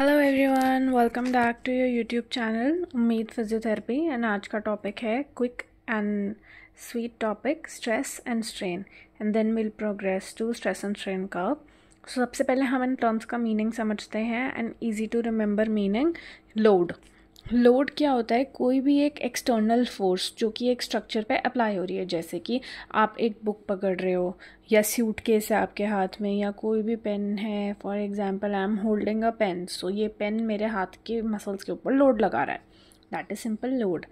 hello everyone welcome back to your YouTube channel Ummeed physiotherapy and आज का topic है quick and sweet topic stress and strain and then will progress to stress and strain curve so सबसे पहले हम in terms का meaning समझते हैं and easy to remember meaning load load क्या होता है कोई भी एक एक्सटर्नल फोर्स जो कि एक स्ट्रक्चर पे अप्लाई हो रही है जैसे कि आप एक बुक पकड़ रहे हो या सूट केस है आपके हाथ में या कोई भी पेन है for example I am holding a pen so ये पेन मेरे हाथ के मसल्स के ऊपर लोड लगा रहा है दैट इज़ सिंपल लोड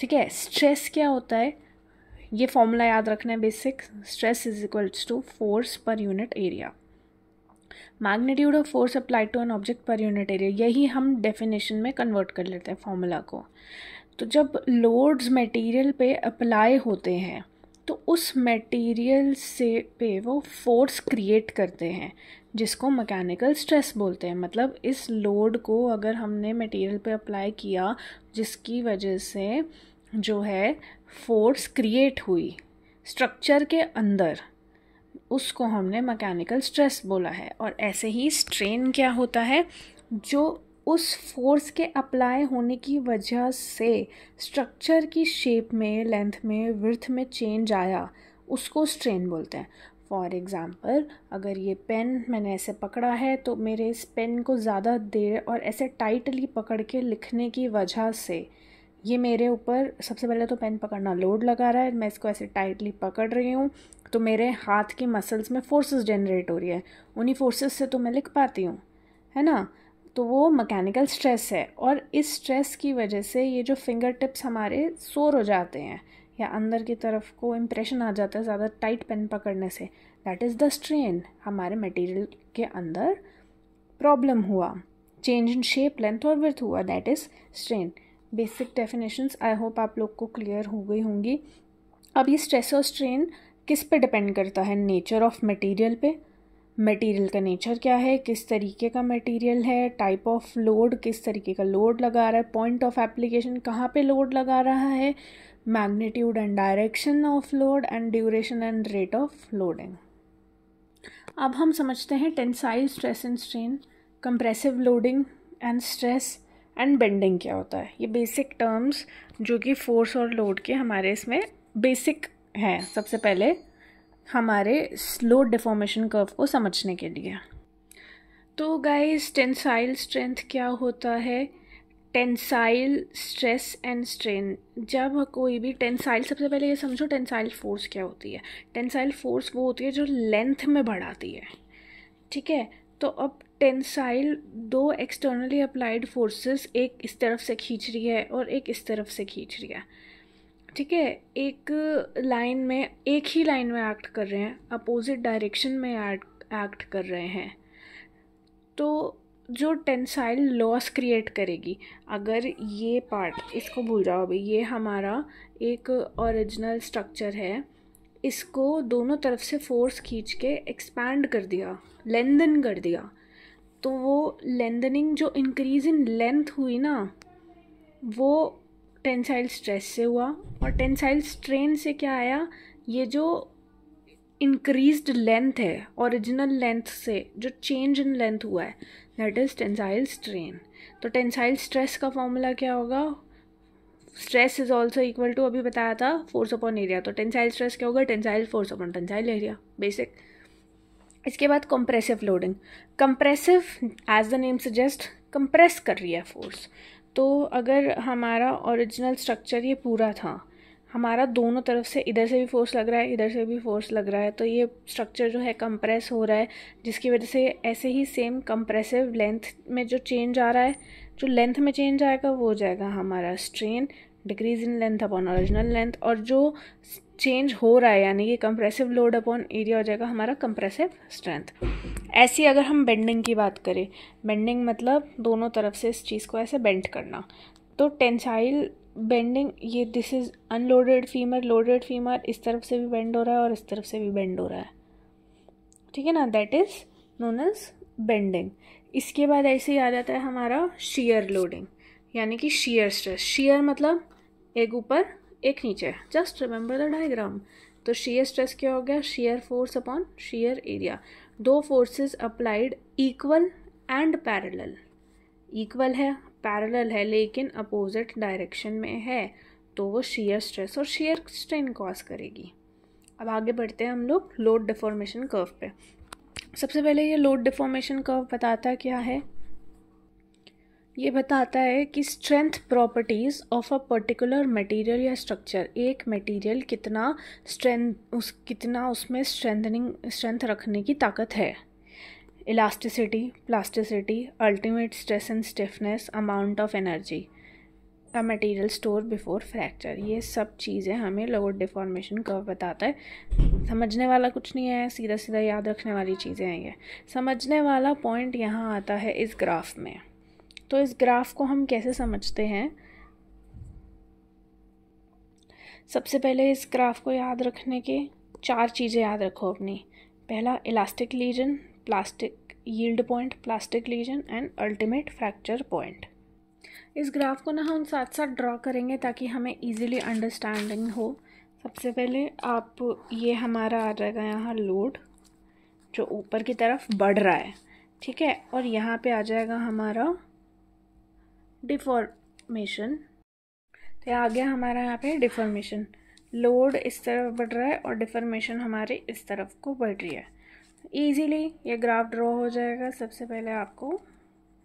ठीक है स्ट्रेस क्या होता है ये फॉर्मूला याद रखना है basic stress is equals to force per unit area magnitude of force applied to an object per unit area यही हम डेफिनेशन में कन्वर्ट कर लेते हैं फॉर्मूला को तो जब लोड्स मटेरियल पे अप्लाई होते हैं तो उस मटेरियल से पे वो फोर्स क्रिएट करते हैं जिसको मैकेनिकल स्ट्रेस बोलते हैं मतलब इस लोड को अगर हमने मटेरियल पे अप्लाई किया जिसकी वजह से जो है फोर्स क्रिएट हुई स्ट्रक्चर के अंदर उसको हमने मैकेनिकल स्ट्रेस बोला है और ऐसे ही स्ट्रेन क्या होता है जो उस फोर्स के अप्लाई होने की वजह से स्ट्रक्चर की शेप में लेंथ में विर्थ में चेंज आया उसको स्ट्रेन बोलते हैं फॉर एग्ज़ाम्पल अगर ये पेन मैंने ऐसे पकड़ा है तो मेरे इस पेन को ज़्यादा देर और ऐसे टाइटली पकड़ के लिखने की वजह से ये मेरे ऊपर सबसे पहले तो पेन पकड़ना लोड लगा रहा है मैं इसको ऐसे टाइटली पकड़ रही हूँ तो मेरे हाथ के मसल्स में फोर्सेस जनरेट हो रही है उन्हीं फोर्सेस से तो मैं लिख पाती हूँ है ना तो वो मैकेनिकल स्ट्रेस है और इस स्ट्रेस की वजह से ये जो फिंगर टिप्स हमारे सोर हो जाते हैं या अंदर की तरफ को इम्प्रेशन आ जाता है ज़्यादा टाइट पेन पकड़ने से दैट इज़ द स्ट्रेन हमारे मटेरियल के अंदर प्रॉब्लम हुआ चेंज इन शेप लेंथ और विथ हुआ that is strain basic definitions I hope आप लोग को क्लियर हो गई होंगी अब ये स्ट्रेस और स्ट्रेन किस पे डिपेंड करता है नेचर ऑफ मटेरियल पे मटेरियल का नेचर क्या है किस तरीके का मटेरियल है टाइप ऑफ लोड किस तरीके का लोड लगा रहा है पॉइंट ऑफ एप्लीकेशन कहाँ पे लोड लगा रहा है magnitude and direction of load and duration and rate of loading अब हम समझते हैं tensile stress and strain compressive loading and stress and bending क्या होता है ये बेसिक टर्म्स जो कि फोर्स और लोड के हमारे इसमें बेसिक हैं सबसे पहले हमारे स्लो डिफॉर्मेशन कर्व को समझने के लिए तो गाइस टेंसाइल स्ट्रेंथ क्या होता है टेंसाइल स्ट्रेस एंड स्ट्रेन जब कोई भी टेंसाइल सबसे पहले ये समझो टेंसाइल फोर्स क्या होती है टेंसाइल फोर्स वो होती है जो लेंथ में बढ़ाती है ठीक है तो अब टेंसाइल दो एक्सटर्नली अप्लाइड फोर्सेस एक इस तरफ से खींच रही है और एक इस तरफ से खींच रही है ठीक है एक लाइन में एक ही लाइन में एक्ट कर रहे हैं अपोजिट डायरेक्शन में एक्ट कर रहे हैं तो जो टेंसाइल लॉस क्रिएट करेगी अगर ये पार्ट इसको भूल जाओ अभी ये हमारा एक ओरिजिनल स्ट्रक्चर है इसको दोनों तरफ से फोर्स खींच के एक्सपैंड कर दिया लेंदन कर दिया तो वो लेंदनिंग जो इंक्रीज इन लेंथ हुई ना वो टेंसाइल स्ट्रेस से हुआ और टेंसाइल स्ट्रेन से क्या आया ये जो इंक्रीज्ड लेंथ है ओरिजिनल लेंथ से जो चेंज इन लेंथ हुआ है दैट इज़ टेंसाइल स्ट्रेन तो टेंसाइल स्ट्रेस का फॉर्मूला क्या होगा stress is also equal to अभी बताया था फोर्स अपॉन एरिया तो टेंसाइल स्ट्रेस क्या होगा tensile force upon tensile area basic इसके बाद compressive loading compressive as the name suggest compress कर रही है फोर्स तो अगर हमारा ओरिजिनल स्ट्रक्चर ये पूरा था हमारा दोनों तरफ से इधर से भी फोर्स लग रहा है इधर से भी फोर्स लग रहा है तो ये स्ट्रक्चर जो है कंप्रेस हो रहा है जिसकी वजह से ऐसे ही सेम कंप्रेसिव लेंथ में जो चेंज आ रहा है जो लेंथ में चेंज आएगा वो हो जाएगा हमारा strain decrease in length upon original length और जो चेंज हो रहा है यानी कि कंप्रेसिव लोड अपॉन एरिया हो जाएगा हमारा कंप्रेसिव स्ट्रेंथ ऐसी अगर हम बेंडिंग की बात करें बेंडिंग मतलब दोनों तरफ से इस चीज़ को ऐसे बेंड करना तो टेंसाइल बेंडिंग ये this is unloaded femur loaded femur इस तरफ से भी बेंड हो रहा है और इस तरफ से भी बेंड हो रहा है ठीक है ना that is known as bending इसके बाद ऐसे ही आ जाता है हमारा शीयर लोडिंग यानी कि शीयर स्ट्रेस शीयर मतलब एक ऊपर एक नीचे जस्ट रिमेंबर द डायग्राम तो शेयर स्ट्रेस क्या हो गया shear force upon shear area दो forces applied equal and parallel equal है पैरेलल है लेकिन अपोजिट डायरेक्शन में है तो वो शेयर स्ट्रेस और शेयर स्ट्रेन कॉज करेगी अब आगे बढ़ते हैं हम लोग लोड डिफॉर्मेशन कर्व पे सबसे पहले ये लोड डिफॉर्मेशन कर्व बताता क्या है ये बताता है कि strength properties of a particular material या स्ट्रक्चर एक मटेरियल कितना स्ट्रेंथ उस कितना उसमें स्ट्रेंथनिंग स्ट्रेंथ रखने की ताकत है elasticity plasticity ultimate stress and stiffness amount of energy a material store before fracture ये सब चीज़ें हमें लोअर डिफॉर्मेशन कर्व बताता है समझने वाला कुछ नहीं है सीधा सीधा याद रखने वाली चीज़ें हैं ये समझने वाला पॉइंट यहाँ आता है इस ग्राफ में तो इस ग्राफ को हम कैसे समझते हैं सबसे पहले इस ग्राफ को याद रखने के चार चीज़ें याद रखो अपनी पहला elastic region plastic yield point plastic region and ultimate fracture point इस ग्राफ को ना हम साथ साथ ड्रॉ करेंगे ताकि हमें इजीली अंडरस्टैंडिंग हो सबसे पहले आप ये हमारा आ जाएगा यहाँ लोड जो ऊपर की तरफ बढ़ रहा है ठीक है और यहाँ पे आ जाएगा हमारा डिफॉर्मेशन तो आ गया हमारा यहाँ पे डिफॉर्मेशन लोड इस तरफ बढ़ रहा है और डिफॉर्मेशन हमारे इस तरफ को बढ़ रही है ईजीली ये ग्राफ ड्रॉ हो जाएगा सबसे पहले आपको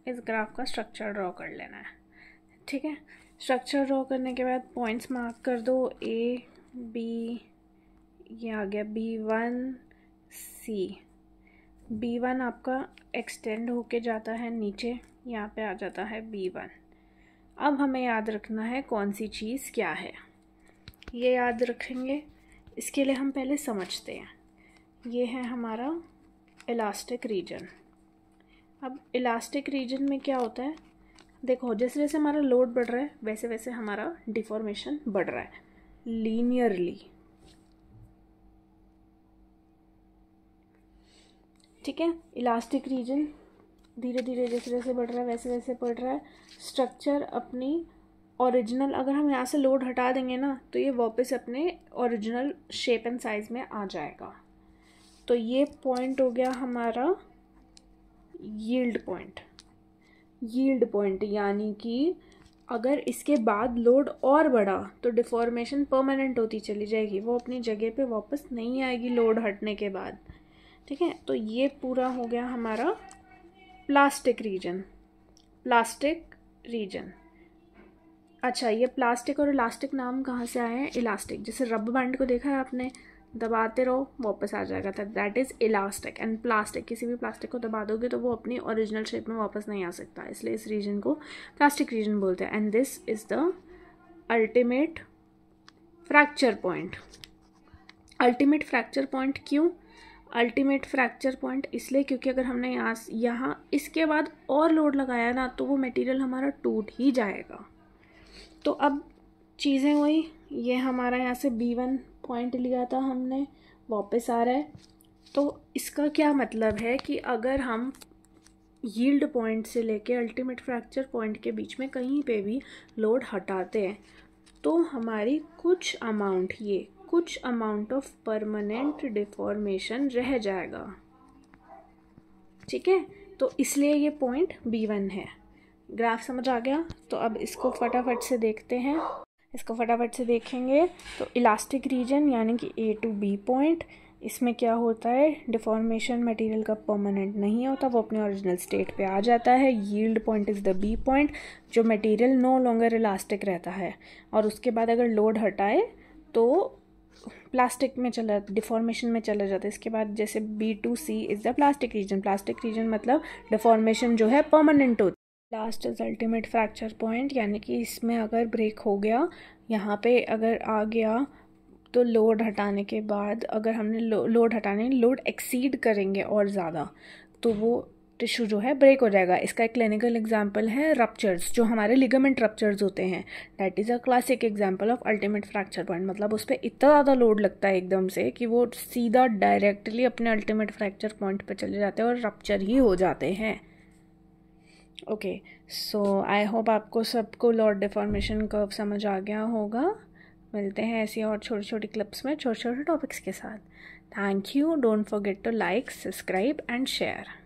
इस ग्राफ का स्ट्रक्चर ड्रॉ कर लेना है ठीक है स्ट्रक्चर ड्रॉ करने के बाद पॉइंट्स मार्क कर दो ए बी ये आ गया B one C B one आपका एक्सटेंड होके जाता है नीचे यहाँ पे आ जाता है बी वन अब हमें याद रखना है कौन सी चीज़ क्या है ये याद रखेंगे इसके लिए हम पहले समझते हैं ये है हमारा इलास्टिक रीजन अब इलास्टिक रीजन में क्या होता है देखो जैसे जैसे हमारा लोड बढ़ रहा है वैसे वैसे हमारा डिफॉर्मेशन बढ़ रहा है लीनियरली ठीक है इलास्टिक रीजन धीरे धीरे जैसे जैसे बढ़ रहा है वैसे वैसे बढ़ रहा है स्ट्रक्चर अपनी ओरिजिनल अगर हम यहाँ से लोड हटा देंगे ना तो ये वापस अपने ओरिजिनल शेप एंड साइज़ में आ जाएगा तो ये पॉइंट हो गया हमारा यील्ड पॉइंट यील्ड पॉइंट यानी कि अगर इसके बाद लोड और बढ़ा तो डिफॉर्मेशन परमानेंट होती चली जाएगी वो अपनी जगह पे वापस नहीं आएगी लोड हटने के बाद ठीक है तो ये पूरा हो गया हमारा प्लास्टिक रीजन प्लास्टिक रीजन अच्छा ये प्लास्टिक और इलास्टिक नाम कहाँ से आए हैं इलास्टिक जैसे रब बैंड को देखा है आपने दबाते रहो वापस आ जाएगा था that is elastic and plastic किसी भी प्लास्टिक को दबा दोगे तो वो अपनी ओरिजिनल शेप में वापस नहीं आ सकता इसलिए इस रीजन को प्लास्टिक रीजन बोलते हैं and this is the ultimate fracture point ultimate fracture point क्यों अल्टीमेट फ्रैक्चर पॉइंट इसलिए क्योंकि अगर हमने यहाँ यहाँ इसके बाद और लोड लगाया ना तो वो मटेरियल हमारा टूट ही जाएगा तो अब चीज़ें हुई ये हमारा यहाँ से बी वन पॉइंट लिया था हमने वापस आ रहा है तो इसका क्या मतलब है कि अगर हम यील्ड पॉइंट से लेके अल्टीमेट फ्रैक्चर पॉइंट के बीच में कहीं पे भी लोड हटाते हैं तो हमारी कुछ अमाउंट ये कुछ अमाउंट ऑफ परमानेंट डिफॉर्मेशन रह जाएगा ठीक है तो इसलिए ये पॉइंट बी वन है ग्राफ समझ आ गया तो अब इसको फटाफट से देखते हैं इसको फटाफट से देखेंगे तो इलास्टिक रीजन यानी कि ए टू बी पॉइंट इसमें क्या होता है डिफॉर्मेशन मटेरियल का परमानेंट नहीं होता वो अपने ओरिजिनल स्टेट पे आ जाता है yield point is the B point जो मटेरियल नो लॉन्गर इलास्टिक रहता है और उसके बाद अगर लोड हटाए तो प्लास्टिक में चला डिफॉर्मेशन में चला जाता है इसके बाद जैसे B to C is the plastic region plastic region मतलब डिफॉर्मेशन जो है परमानेंट होती last is ultimate fracture point यानी कि इसमें अगर ब्रेक हो गया यहाँ पे अगर आ गया तो लोड हटाने के बाद अगर हमने लो, लोड हटाने लोड एक्सीड करेंगे और ज़्यादा तो वो टिश्यू जो है ब्रेक हो जाएगा इसका एक क्लिनिकल एग्जाम्पल है रप्चर्स जो हमारे लिगामेंट रप्चर्स होते हैं that is a classic example of ultimate fracture point मतलब उस पर इतना ज़्यादा लोड लगता है एकदम से कि वो सीधा डायरेक्टली अपने अल्टीमेट फ्रैक्चर पॉइंट पर चले जाते हैं और रप्चर ही हो जाते हैं ओके सो आई होप आपको सबको लॉर्ड डिफॉर्मेशन कर्व समझ आ गया होगा मिलते हैं ऐसी और छोटी छोटी क्लिप्स में छोटे छोटे टॉपिक्स के साथ thank you don't forget to like subscribe and share